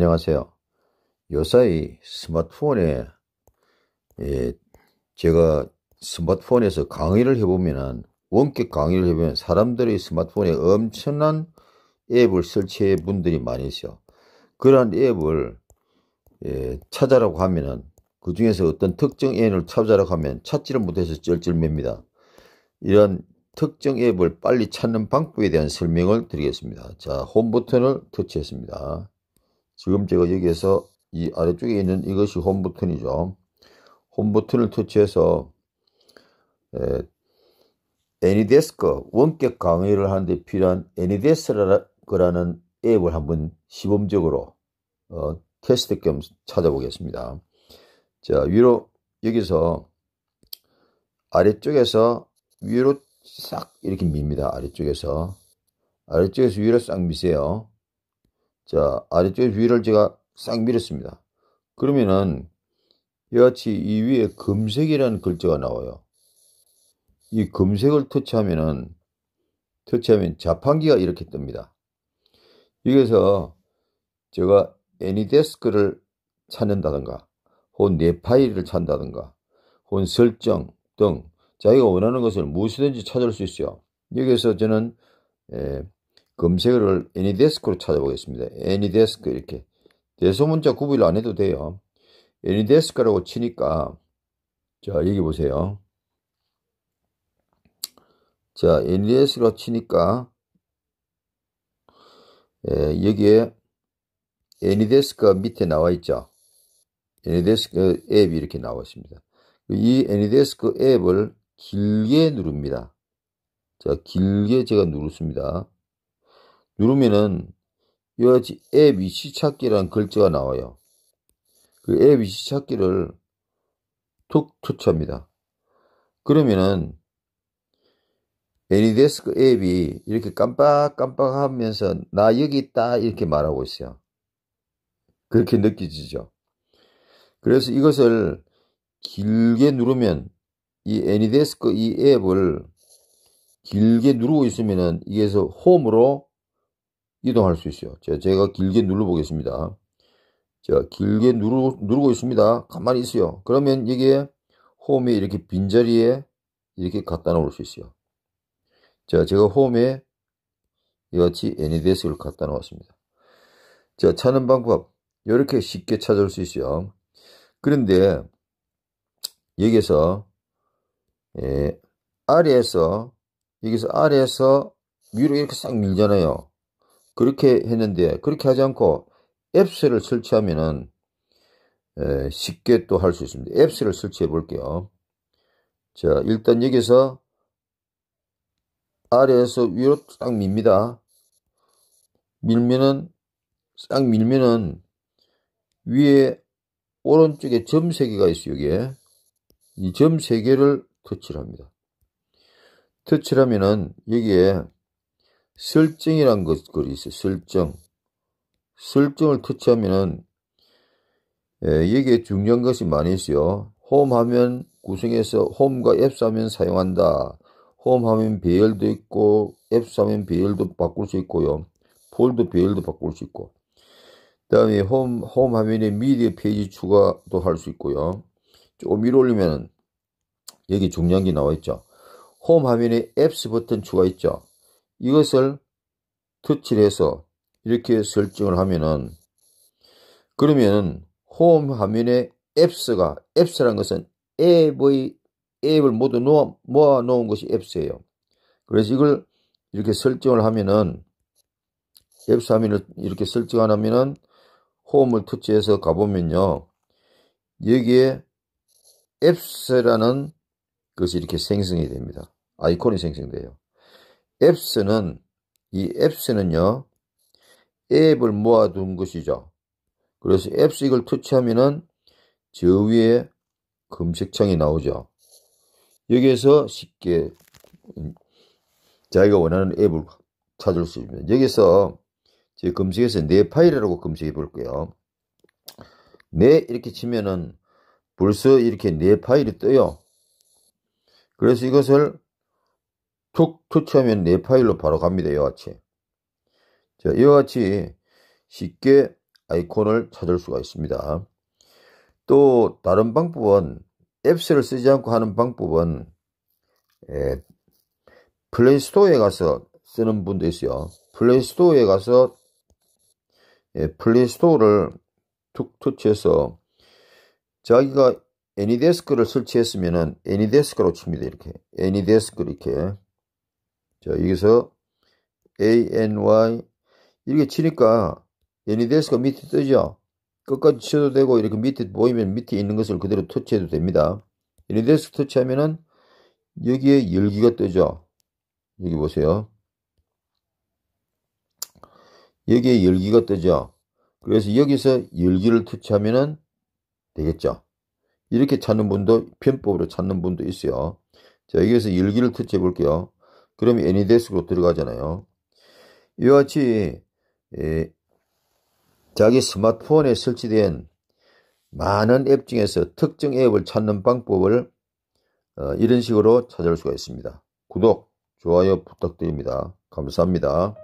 안녕하세요. 요사이 스마트폰에 예, 제가 스마트폰에서 강의를 해보면 원격 강의를 해보면 사람들이 스마트폰에 엄청난 앱을 설치해 분들이 많이 있어요. 그러한 앱을 예, 찾아라고 하면그 중에서 어떤 특정 앱을 찾아라고 하면 찾지를 못해서 쩔쩔맵니다. 이런 특정 앱을 빨리 찾는 방법에 대한 설명을 드리겠습니다. 자, 홈 버튼을 터치했습니다. 지금 제가 여기에서 이 아래쪽에 있는 이것이 홈 버튼이죠. 홈 버튼을 터치해서 에, 애니데스크 원격 강의를 하는데 필요한 애니데스크라는 앱을 한번 시범적으로 어, 테스트 겸 찾아보겠습니다. 자 위로 여기서 아래쪽에서 위로 싹 이렇게 밉니다. 아래쪽에서 아래쪽에서 위로 싹 미세요. 자, 아래쪽 위를 제가 싹 밀었습니다. 그러면은 이같이 이 위에 금색이라는 글자가 나와요. 이 금색을 터치하면은 터치하면 자판기가 이렇게 뜹니다. 여기서 제가 애니데스크를 찾는다든가 혹은 내 파일을 찾는다든가 혹은 설정 등 자기가 원하는 것을 무엇이든지 찾을 수 있어요. 여기서 저는 에, 예, 검색어를 애니데스크로 찾아보겠습니다. 애니데스크 이렇게 대소문자 구별안 해도 돼요. 애니데스크라고 치니까 자 여기 보세요. 자 애니데스크로 치니까 예, 여기에 애니데스크 밑에 나와 있죠. 애니데스크 앱이 이렇게 나와 있습니다. 이 애니데스크 앱을 길게 누릅니다. 자, 길게 제가 누르습니다. 누르면은 이와 같이 앱 위치 찾기란 글자가 나와요. 그 앱 위치 찾기를 툭 터치합니다. 그러면은 애니데스크 앱이 이렇게 깜빡깜빡 하면서 나 여기 있다 이렇게 말하고 있어요. 그렇게 느껴지죠. 그래서 이것을 길게 누르면 이 애니데스크 이 앱을 길게 누르고 있으면은 이게서 홈으로 이동할 수 있어요. 제가 길게 눌러보겠습니다. 자, 길게 누르, 누르고 있습니다. 가만히 있어요. 그러면 여기에 홈에 이렇게 빈자리에 이렇게 갖다 놓을 수 있어요. 자, 제가 홈에 이같이 n 니데스를 갖다 놓았습니다. 자, 찾는 방법. 이렇게 쉽게 찾을 수 있어요. 그런데 여기서 예, 아래에서 여기서 아래에서 위로 이렇게 싹 밀잖아요. 그렇게 했는데 그렇게 하지 않고 앱스를 설치하면은 쉽게 또 할 수 있습니다. 앱스를 설치해 볼게요. 자 일단 여기서 아래에서 위로 딱 밉니다. 밀면은 싹 밀면은 위에 오른쪽에 점 3개가 있어요. 여기에 이점 3개를 터치를 합니다. 터치를 하면은 여기에 설정이란 것들이 있어요. 설정. 설정을 터치하면은 예, 여기에 중요한 것이 많이 있어요. 홈 화면 구성에서 홈과 앱스 화면 사용한다. 홈 화면 배열도 있고 앱스 화면 배열도 바꿀 수 있고요. 폴드 배열도 바꿀 수 있고. 그 다음에 홈, 홈 화면에 미디어 페이지 추가도 할 수 있고요. 조금 위로 올리면 은 여기 중요한 게 나와 있죠. 홈 화면에 앱스 버튼 추가 있죠. 이것을 터치해서 를 이렇게 설정을 하면은 그러면 홈 화면에 앱스가 앱스란 것은 앱의 앱을 모두 놓아, 모아 놓은 것이 앱스예요. 그래서 이걸 이렇게 설정을 하면은 앱스 화면을 이렇게 설정하면은 을 홈을 터치해서 가보면요. 여기에 앱스라는 것이 이렇게 생성이 됩니다. 아이콘이 생성돼요. 앱스는 이 앱스는요. 앱을 모아둔 것이죠. 그래서 앱스 이걸 터치하면은 저 위에 검색창이 나오죠. 여기에서 쉽게 음, 자기가 원하는 앱을 찾을 수 있습니다. 여기서 제 검색에서 내 파일이라고 검색해 볼게요. 내 이렇게 치면은 벌써 이렇게 내 파일이 떠요. 그래서 이것을 툭 터치하면 내 파일로 바로 갑니다. 이와 같이. 자, 이와 같이 쉽게 아이콘을 찾을 수가 있습니다. 또 다른 방법은 앱스를 쓰지 않고 하는 방법은 예, 플레이스토어에 가서 쓰는 분도 있어요. 플레이스토어에 가서 예, 플레이스토어를 툭 터치해서 자기가 애니데스크를 설치했으면은 애니데스크로 칩니다. 이렇게 애니데스크 이렇게 자, 여기서 ANY 이렇게 치니까 애니데스가 밑에 뜨죠. 끝까지 치셔도 되고 이렇게 밑에 보이면 밑에 있는 것을 그대로 터치해도 됩니다. 애니데스 터치하면은 여기에 열기가 뜨죠. 여기 보세요. 여기에 열기가 뜨죠. 그래서 여기서 열기를 터치하면은 되겠죠. 이렇게 찾는 분도 편법으로 찾는 분도 있어요. 자, 여기서 열기를 터치해 볼게요. 그럼 n이 데스로 들어가잖아요. 이와 같이 예, 자기 스마트폰에 설치된 많은 앱 중에서 특정 앱을 찾는 방법을 어, 이런 식으로 찾을 수가 있습니다. 구독, 좋아요 부탁드립니다. 감사합니다.